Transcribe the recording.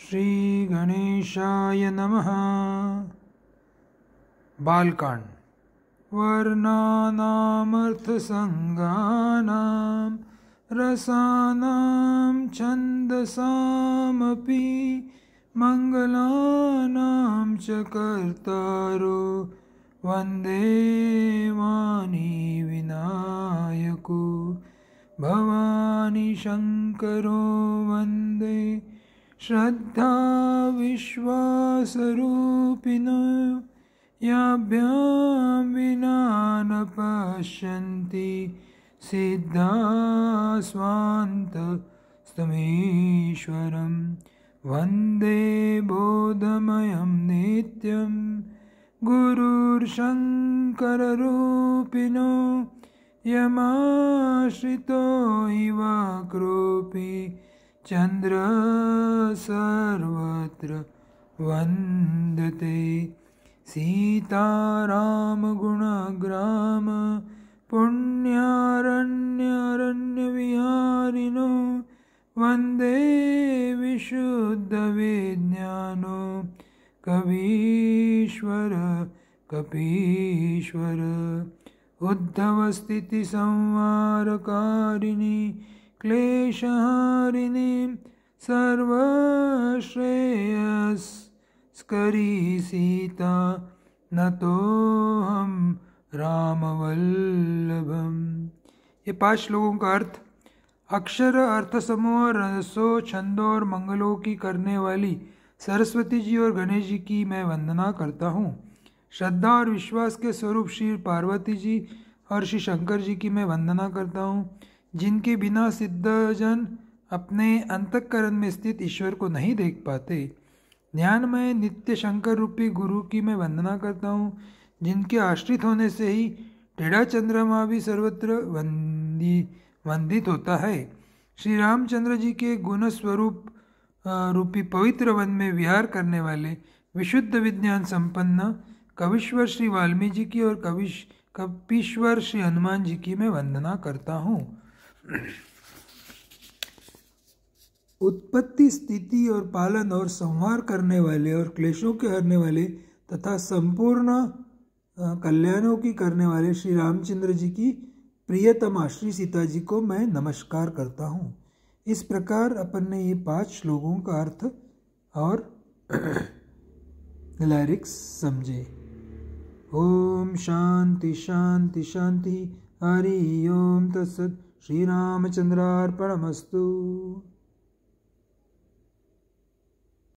श्रीगणेशाय नमः बाल्काण्ड् वर्णानामर्थसङ्गानां रसानां छन्दसामपि मङ्गलानां च कर्तारो वाणी विनायको भवानी शङ्करो वन्दे श्रद्धाविश्वासरूपिनो याभ्यां विना न पश्यन्ति सिद्धास्वान्तस्तमेश्वरं वन्दे बोधमयं नित्यं गुरुर्शङ्कररूपिणो यमाश्रितो इवा करोपि चंद्र सर्वत्र वन्दते सीतारामगुणग्राम पुण्यारण्यरण्यविहारिणो वन्दे विशुद्धवेज्ञानो कवीश्वर कपीश्वर उद्धवस्थितिसंहारकारिणि क्लेशहारिणी सर्वश्रेयस्करी सीता न तो हम रामवल्लभम ये पांच श्लोकों का अर्थ अक्षर अर्थ समूह रसो छंदों और मंगलों की करने वाली सरस्वती जी और गणेश जी की मैं वंदना करता हूँ श्रद्धा और विश्वास के स्वरूप श्री पार्वती जी और श्री शंकर जी की मैं वंदना करता हूँ जिनके बिना सिद्धजन अपने अंतकरण में स्थित ईश्वर को नहीं देख पाते ध्यान में नित्य शंकर रूपी गुरु की मैं वंदना करता हूँ जिनके आश्रित होने से ही टेढ़ा चंद्रमा भी सर्वत्र वंदी वंदित होता है श्री रामचंद्र जी के गुण स्वरूप रूपी पवित्र वन में विहार करने वाले विशुद्ध विज्ञान संपन्न कविश्वर श्री वाल्मीकि जी की और कविश कपीश्वर श्री हनुमान जी की मैं वंदना करता हूँ उत्पत्ति स्थिति और पालन और संहार करने वाले और क्लेशों के हरने वाले तथा संपूर्ण कल्याणों की करने वाले श्री रामचंद्र जी की प्रियतमा श्री सीता जी को मैं नमस्कार करता हूँ इस प्रकार अपन ने ये पांच श्लोकों का अर्थ और लैरिक्स समझे ओम शांति शांति शांति हरि ओम तत्सत श्रीरामचन्द्रार्पणमस्तु